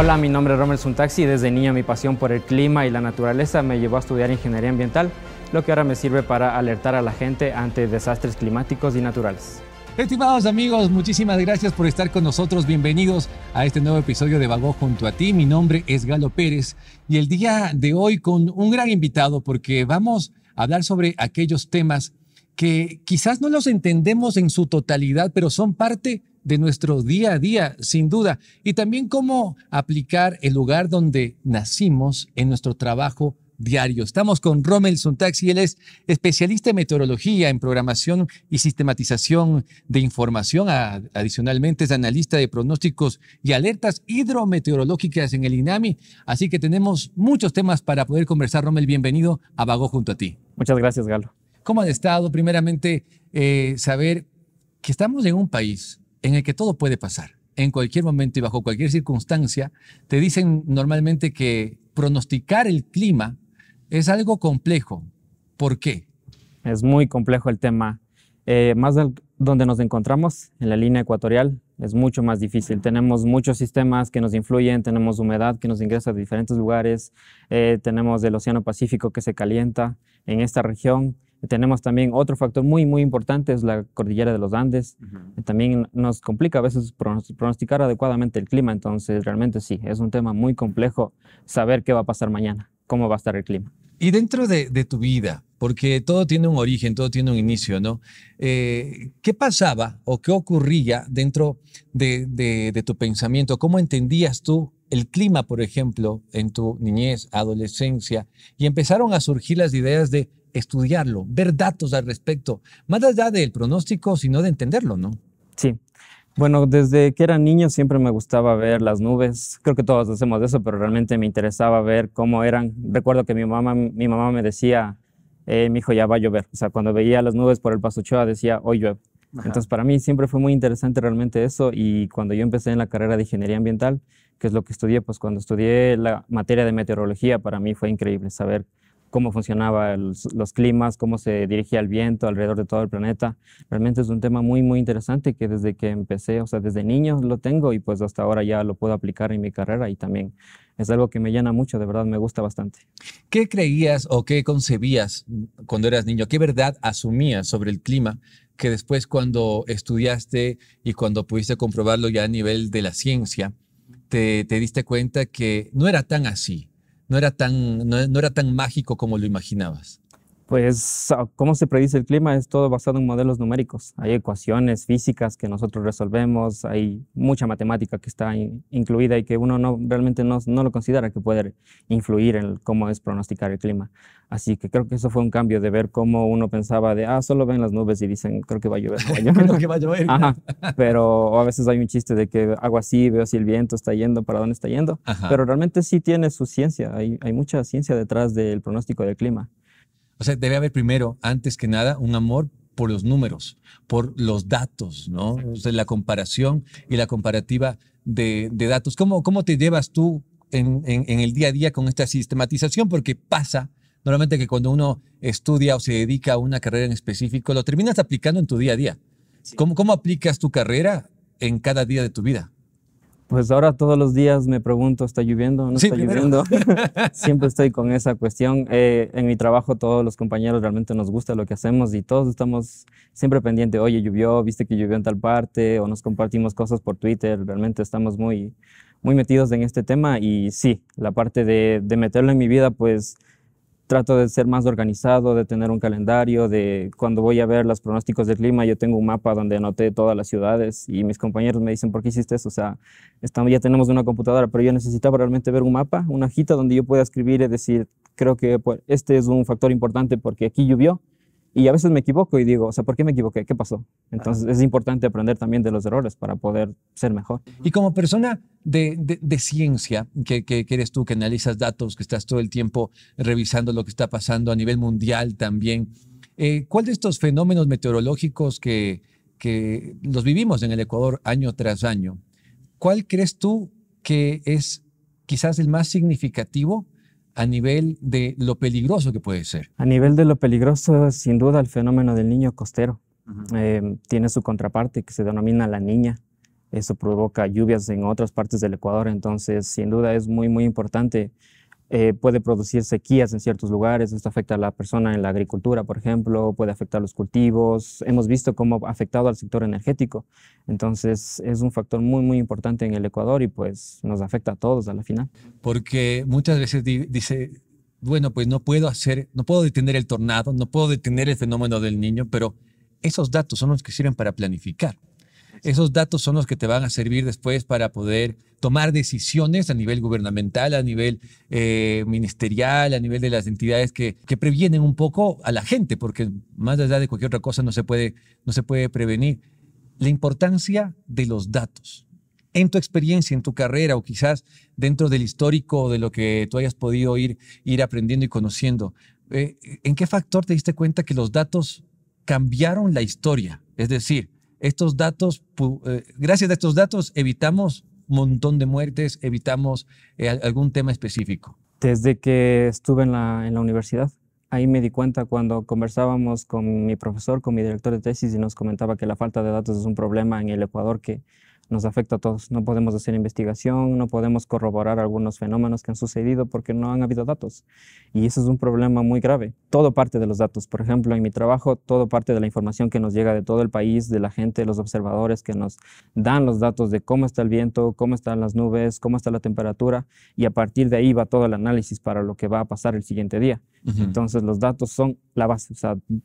Hola, mi nombre es Romel Suntaxi y desde niño mi pasión por el clima y la naturaleza me llevó a estudiar ingeniería ambiental, lo que ahora me sirve para alertar a la gente ante desastres climáticos y naturales. Estimados amigos, muchísimas gracias por estar con nosotros. Bienvenidos a este nuevo episodio de Vago junto a ti. Mi nombre es Galo Pérez y el día de hoy con un gran invitado porque vamos a hablar sobre aquellos temas que quizás no los entendemos en su totalidad, pero son parte de nuestro día a día, sin duda. Y también cómo aplicar el lugar donde nacimos en nuestro trabajo diario. Estamos con Rommel y él es especialista en meteorología, en programación y sistematización de información. Adicionalmente es analista de pronósticos y alertas hidrometeorológicas en el INAMI. Así que tenemos muchos temas para poder conversar. Rommel, bienvenido a Vago junto a ti. Muchas gracias, Galo cómo han estado. Primeramente, eh, saber que estamos en un país en el que todo puede pasar. En cualquier momento y bajo cualquier circunstancia, te dicen normalmente que pronosticar el clima es algo complejo. ¿Por qué? Es muy complejo el tema. Eh, más del donde nos encontramos, en la línea ecuatorial, es mucho más difícil. Tenemos muchos sistemas que nos influyen, tenemos humedad que nos ingresa de diferentes lugares, eh, tenemos el Océano Pacífico que se calienta en esta región. Tenemos también otro factor muy, muy importante, es la cordillera de los Andes. También nos complica a veces pronosticar adecuadamente el clima, entonces realmente sí, es un tema muy complejo saber qué va a pasar mañana, cómo va a estar el clima. Y dentro de tu vida, porque todo tiene un origen, todo tiene un inicio, ¿no? Eh, ¿Qué pasaba o qué ocurría dentro de, tu pensamiento? ¿Cómo entendías tú el clima, por ejemplo, en tu niñez, adolescencia? Y empezaron a surgir las ideas de estudiarlo, ver datos al respecto, más allá del pronóstico, sino de entenderlo, ¿no? Sí. Bueno, desde que era niño siempre me gustaba ver las nubes. Creo que todos hacemos eso, pero realmente me interesaba ver cómo eran. Recuerdo que mi mamá, mi mamá me decía, eh, mi hijo ya va a llover. O sea, cuando veía las nubes por el Paso decía, hoy llueve. Entonces, para mí siempre fue muy interesante realmente eso y cuando yo empecé en la carrera de ingeniería ambiental, que es lo que estudié, pues cuando estudié la materia de meteorología, para mí fue increíble saber cómo funcionaban los climas, cómo se dirigía el viento alrededor de todo el planeta. Realmente es un tema muy, muy interesante que desde que empecé, o sea, desde niño lo tengo y pues hasta ahora ya lo puedo aplicar en mi carrera y también es algo que me llena mucho, de verdad me gusta bastante. ¿Qué creías o qué concebías cuando eras niño? ¿Qué verdad asumías sobre el clima que después cuando estudiaste y cuando pudiste comprobarlo ya a nivel de la ciencia, te, te diste cuenta que no era tan así? no era tan, no, era tan mágico como lo imaginabas. Pues, ah, ¿cómo se predice el clima? Es todo basado en modelos numéricos. Hay ecuaciones físicas que nosotros resolvemos, hay mucha matemática que está incluida y que uno no, realmente no, lo considera que puede influir en cómo es pronosticar el clima. Así que creo que eso fue un cambio de ver cómo uno pensaba de, ah, solo ven las nubes y dicen, creo que va a llover. creo que va a llover. Pero a veces hay un chiste de que hago así, veo si el viento está yendo, para dónde está yendo. Pero realmente sí tiene su ciencia, hay, hay mucha ciencia detrás del pronóstico del clima. O sea, debe haber primero, antes que nada, un amor por los números, por los datos, ¿no? O sea, la comparación y la comparativa de, datos. ¿Cómo, ¿Cómo te llevas tú en, el día a día con esta sistematización? Porque pasa normalmente que cuando uno estudia o se dedica a una carrera en específico, lo terminas aplicando en tu día a día. ¿Cómo, ¿Cómo aplicas tu carrera en cada día de tu vida? Pues ahora todos los días me pregunto, ¿está lloviendo? o ¿No está lloviendo? Siempre estoy con esa cuestión. Eh, en mi trabajo todos los compañeros realmente nos gusta lo que hacemos y todos estamos siempre pendientes. Oye, llovió, viste que llovió en tal parte, o nos compartimos cosas por Twitter. Realmente estamos muy, muy metidos en este tema y sí, la parte de, de meterlo en mi vida, pues trato de ser más organizado, de tener un calendario, de cuando voy a ver los pronósticos del clima, yo tengo un mapa donde anoté todas las ciudades y mis compañeros me dicen, ¿por qué hiciste eso? O sea, ya tenemos una computadora, pero yo necesitaba realmente ver un mapa, una hojita donde yo pueda escribir y decir, creo que pues, este es un factor importante porque aquí llovió, y a veces me equivoco y digo, o sea, ¿por qué me equivoqué? ¿Qué pasó? Entonces es importante aprender también de los errores para poder ser mejor. Y como persona de, ciencia, que, que, eres tú, que analizas datos, que estás todo el tiempo revisando lo que está pasando a nivel mundial también, eh, ¿cuál de estos fenómenos meteorológicos que, que los vivimos en el Ecuador año tras año, cuál crees tú que es quizás el más significativo? a nivel de lo peligroso que puede ser? A nivel de lo peligroso, sin duda, el fenómeno del niño costero. Em, tiene su contraparte que se denomina la niña. Eso provoca lluvias en otras partes del Ecuador, entonces sin duda es muy, muy importante eh, puede producir sequías en ciertos lugares, esto afecta a la persona en la agricultura, por ejemplo, puede afectar los cultivos, hemos visto cómo ha afectado al sector energético, entonces es un factor muy, muy importante en el Ecuador y pues nos afecta a todos a la final. Porque muchas veces dice, bueno, pues no puedo hacer, no puedo detener el tornado, no puedo detener el fenómeno del niño, pero esos datos son los que sirven para planificar. Esos datos son los que te van a servir después para poder tomar decisiones a nivel gubernamental, a nivel eh, ministerial, a nivel de las entidades que, previenen un poco a la gente, porque más allá de cualquier otra cosa no se puede, no se puede prevenir. La importancia de los datos. En tu experiencia, en tu carrera o quizás dentro del histórico de lo que tú hayas podido ir, ir aprendiendo y conociendo, eh, ¿en qué factor te diste cuenta que los datos cambiaron la historia? Es decir, estos datos, eh, gracias a estos datos, evitamos un montón de muertes, evitamos eh, algún tema específico. Desde que estuve en la, en la universidad, ahí me di cuenta cuando conversábamos con mi profesor, con mi director de tesis, y nos comentaba que la falta de datos es un problema en el Ecuador que nos afecta a todos. No podemos hacer investigación, no podemos corroborar algunos fenómenos que han sucedido porque no han habido datos. Y eso es un problema muy grave. Todo parte de los datos. Por ejemplo, en mi trabajo, todo parte de la información que nos llega de todo el país, de la gente, los observadores que nos dan los datos de cómo está el viento, cómo están las nubes, cómo está la temperatura. Y a partir de ahí va todo el análisis para lo que va a pasar el siguiente día. Entonces, los datos son la base.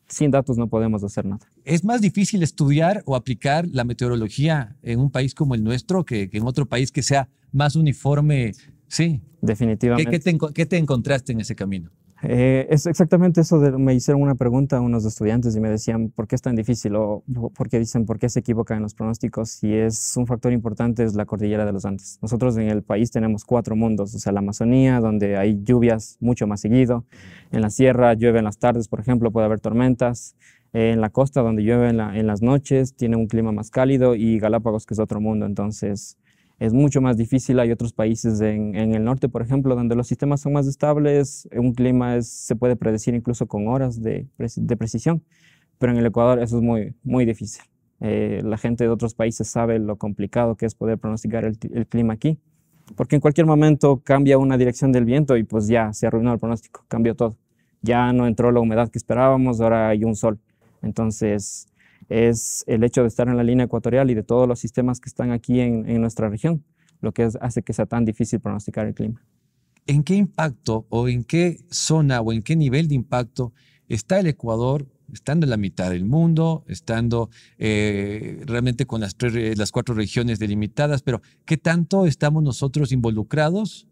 sin datos no podemos hacer nada. ¿Es más difícil estudiar o aplicar la meteorología en un país como el nuestro que, en otro país que sea más uniforme? Sí. Definitivamente. ¿Qué te encontraste en ese camino? Eh, es exactamente eso. me hicieron una pregunta a unos estudiantes y me decían, ¿por qué es tan difícil? O ¿por qué dicen, por qué se equivocan en los pronósticos? Y es un factor importante, es la cordillera de los Andes. Nosotros en el país tenemos cuatro mundos, o sea, la Amazonía, donde hay lluvias mucho más seguido. En la sierra llueve en las tardes, por ejemplo, puede haber tormentas. en la costa, donde llueve en, en las noches, tiene un clima más cálido. Y Galápagos, que es otro mundo. Entonces, es mucho más difícil. Hay otros países en, el norte, por ejemplo, donde los sistemas son más estables, un clima se puede predecir incluso con horas de, precisión, pero en el Ecuador eso es muy, muy difícil. Eh, la gente de otros países sabe lo complicado que es poder pronosticar el, el, clima aquí, porque en cualquier momento cambia una dirección del viento y pues ya se arruinó el pronóstico, cambió todo. Ya no entró la humedad que esperábamos, ahora hay un sol. Entonces, es el hecho de estar en la línea ecuatorial y de todos los sistemas que están aquí en, nuestra región, lo que hace que sea tan difícil pronosticar el clima. ¿En qué impacto o en qué zona o en qué nivel de impacto está el Ecuador estando en la mitad del mundo, estando eh, realmente con las, las cuatro regiones delimitadas, pero ¿qué tanto estamos nosotros involucrados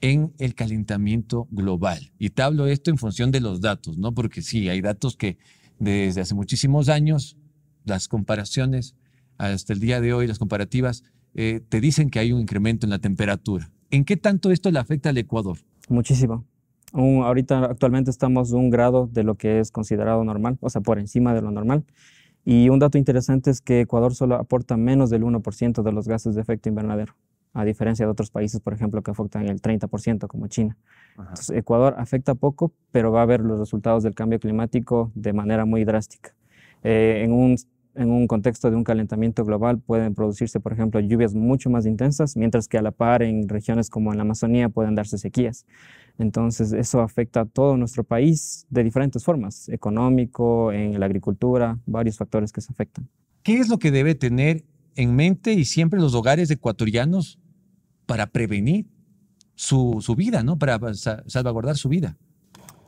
en el calentamiento global? Y te hablo esto en función de los datos, ¿no? Porque sí, hay datos que desde hace muchísimos años, las comparaciones hasta el día de hoy, las comparativas, eh, te dicen que hay un incremento en la temperatura. ¿En qué tanto esto le afecta al Ecuador? Muchísimo. ahorita actualmente estamos un grado de lo que es considerado normal, o sea, por encima de lo normal. Y un dato interesante es que Ecuador solo aporta menos del 1% de los gases de efecto invernadero a diferencia de otros países, por ejemplo, que afectan el 30%, como China. Entonces, Ecuador afecta poco, pero va a ver los resultados del cambio climático de manera muy drástica. Eh, en, un, en un contexto de un calentamiento global pueden producirse, por ejemplo, lluvias mucho más intensas, mientras que a la par en regiones como en la Amazonía pueden darse sequías. Entonces, eso afecta a todo nuestro país de diferentes formas, económico, en la agricultura, varios factores que se afectan. ¿Qué es lo que debe tener en mente y siempre los hogares ecuatorianos para prevenir su, vida, ¿no? Para salvaguardar su vida?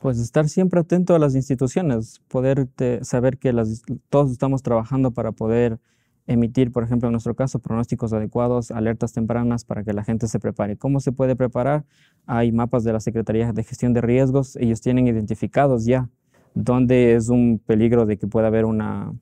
Pues estar siempre atento a las instituciones, poder saber que las, todos estamos trabajando para poder emitir, por ejemplo, en nuestro caso, pronósticos adecuados, alertas tempranas para que la gente se prepare. ¿Cómo se puede preparar? Hay mapas de la Secretaría de Gestión de Riesgos, ellos tienen identificados ya dónde es un peligro de que pueda haber una,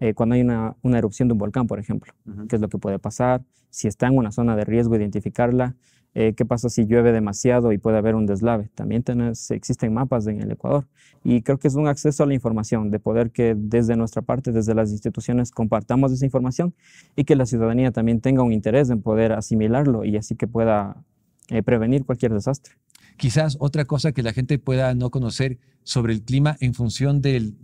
eh, cuando hay una, erupción de un volcán, por ejemplo, qué es lo que puede pasar, si está en una zona de riesgo, identificarla, eh, qué pasa si llueve demasiado y puede haber un deslave. También existen mapas en el Ecuador y creo que es un acceso a la información, de poder que desde nuestra parte, desde las instituciones, compartamos esa información y que la ciudadanía también tenga un interés en poder asimilarlo y así que pueda eh, prevenir cualquier desastre. Quizás otra cosa que la gente pueda no conocer sobre el clima en función de,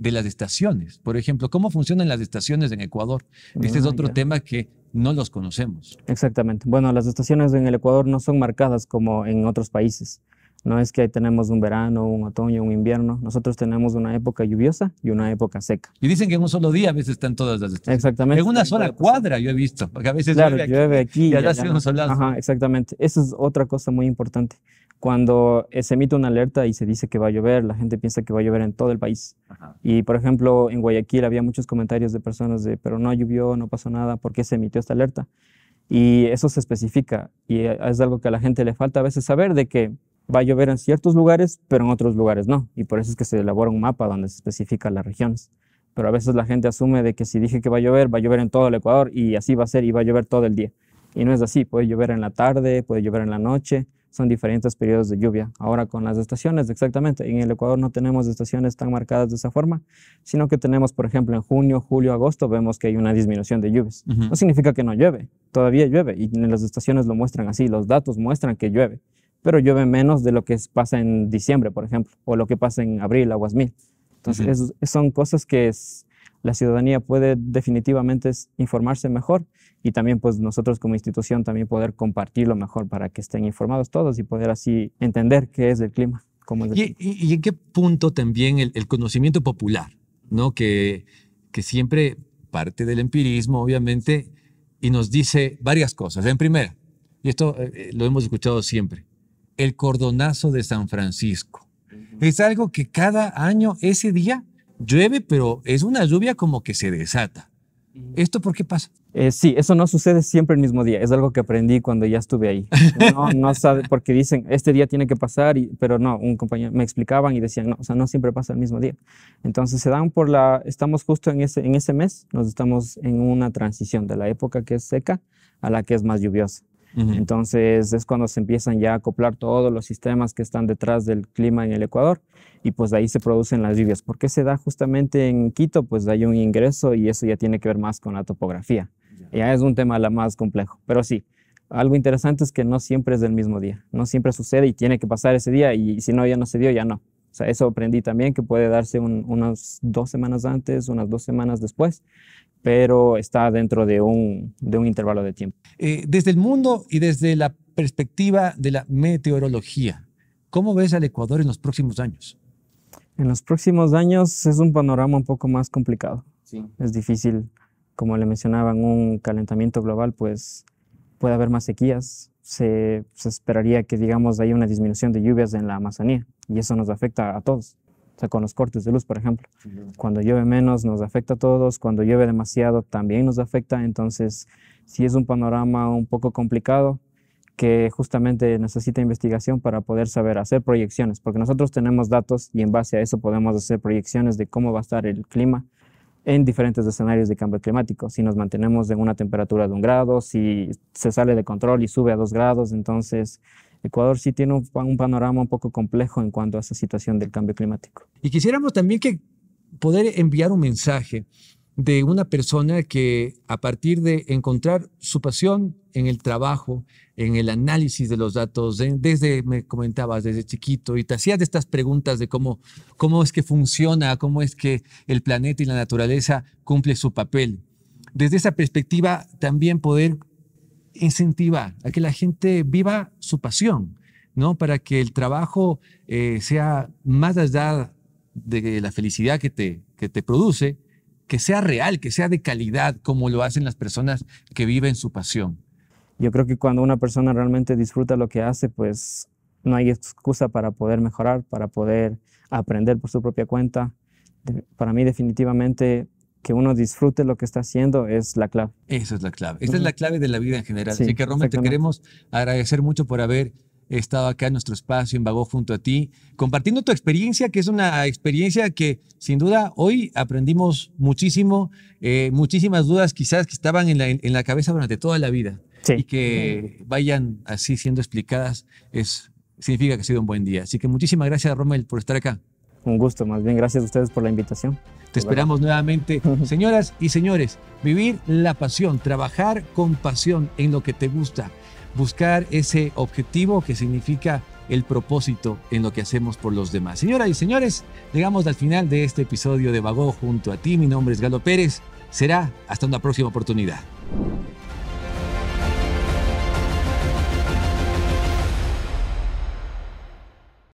las estaciones. Por ejemplo, ¿cómo funcionan las estaciones en Ecuador? Este es ah, otro tema que no los conocemos. Exactamente. Bueno, las estaciones en el Ecuador no son marcadas como en otros países. No es que tenemos un verano, un otoño, un invierno. Nosotros tenemos una época lluviosa y una época seca. Y dicen que en un solo día a veces están todas las estaciones. Exactamente. En una sola pues, cuadra yo he visto, a veces claro, llueve aquí, Ya y exactamente. Esa es otra cosa muy importante. Cuando eh, se emite una alerta y se dice que va a llover, la gente piensa que va a llover en todo el país. Y por ejemplo, en Guayaquil había muchos comentarios de personas de, pero no llovió, no pasó nada, ¿por qué se emitió esta alerta? Y eso se especifica y eh, es algo que a la gente le falta a veces saber de que va a llover en ciertos lugares, pero en otros lugares no. Y por eso es que se elabora un mapa donde se especifican las regiones. Pero a veces la gente asume de que si dije que va a llover, va a llover en todo el Ecuador y así va a ser y va a llover todo el día. Y no es así, puede llover en la tarde, puede llover en la noche son diferentes periodos de lluvia. Ahora con las estaciones, exactamente. En el Ecuador no tenemos estaciones tan marcadas de esa forma, sino que tenemos, por ejemplo, en junio, julio, agosto, vemos que hay una disminución de lluvias. No significa que no llueve, todavía llueve y en las estaciones lo muestran así, los datos muestran que llueve, pero llueve menos de lo que pasa en diciembre, por ejemplo, o lo que pasa en abril, aguas mil. Entonces, son cosas que la ciudadanía puede definitivamente informarse mejor y también pues nosotros como institución también poder compartirlo mejor para que estén informados todos y poder así entender qué es el clima. Cómo es ¿Y, en qué punto también el, conocimiento popular, ¿no? Que, que siempre parte del empirismo, obviamente, y nos dice varias cosas. En primera, y esto eh, eh, lo hemos escuchado siempre, el cordonazo de San Francisco. Es algo que cada año, ese día, llueve, pero es una lluvia como que se desata. ¿Esto por qué pasa? Eh, sí, eso no sucede siempre el mismo día. Es algo que aprendí cuando ya estuve ahí. No, sabe, porque dicen, este día tiene que pasar, y, pero no, un compañero me explicaban y decían, no, o sea, no siempre pasa el mismo día. Entonces se dan por la, estamos justo en ese, en ese mes, nos estamos en una transición de la época que es seca a la que es más lluviosa. Entonces es cuando se empiezan ya a acoplar todos los sistemas que están detrás del clima en el Ecuador y pues de ahí se producen las lluvias. ¿Por qué se da justamente en Quito? Pues hay un ingreso y eso ya tiene que ver más con la topografía. Ya, es un tema la más complejo, pero sí. Algo interesante es que no siempre es del mismo día, no siempre sucede y tiene que pasar ese día y si no ya no se dio, ya no. O sea, eso aprendí también, que puede darse unas dos semanas antes, unas dos semanas después, pero está dentro de un, de un intervalo de tiempo. Eh, desde el mundo y desde la perspectiva de la meteorología, ¿cómo ves al Ecuador en los próximos años? En los próximos años es un panorama un poco más complicado. Sí. Es difícil, como le mencionaban, un calentamiento global, pues puede haber más sequías. Se, se esperaría que, digamos, haya una disminución de lluvias en la Amazonía y eso nos afecta a todos. O sea, con los cortes de luz, por ejemplo. Cuando llueve menos nos afecta a todos, cuando llueve demasiado también nos afecta, entonces sí es un panorama un poco complicado que justamente necesita investigación para poder saber hacer proyecciones, porque nosotros tenemos datos y en base a eso podemos hacer proyecciones de cómo va a estar el clima en diferentes escenarios de cambio climático. Si nos mantenemos en una temperatura de un grado, si se sale de control y sube a dos grados, entonces Ecuador sí tiene un, panorama un poco complejo en cuanto a esa situación del cambio climático. Y quisiéramos también que poder enviar un mensaje de una persona que a partir de encontrar su pasión en el trabajo, en el análisis de los datos, desde, me comentabas, desde chiquito, y te hacías estas preguntas de cómo, cómo es que funciona, cómo es que el planeta y la naturaleza cumple su papel. Desde esa perspectiva, también poder incentivar a que la gente viva su pasión, ¿no? Para que el trabajo eh, sea más allá de la felicidad que te, que te produce, que sea real, que sea de calidad, como lo hacen las personas que viven su pasión. Yo creo que cuando una persona realmente disfruta lo que hace, pues no hay excusa para poder mejorar, para poder aprender por su propia cuenta. Para mí definitivamente que uno disfrute lo que está haciendo es la clave. Esa es la clave. Esta es la clave de la vida en general. Así que, Rommel, te queremos agradecer mucho por haber estado acá en nuestro espacio, en Vago junto a ti, compartiendo tu experiencia, que es una experiencia que sin duda hoy aprendimos muchísimo, eh, muchísimas dudas quizás que estaban en la, cabeza durante toda la vida y que vayan así siendo explicadas, es, significa que ha sido un buen día. Así que muchísimas gracias, Rommel, por estar acá. Un gusto, más bien gracias a ustedes por la invitación. Te esperamos nuevamente. Señoras y señores, vivir la pasión, trabajar con pasión en lo que te gusta, buscar ese objetivo que significa el propósito en lo que hacemos por los demás. Señoras y señores, llegamos al final de este episodio de Vagó junto a ti. Mi nombre es Galo Pérez. Será hasta una próxima oportunidad.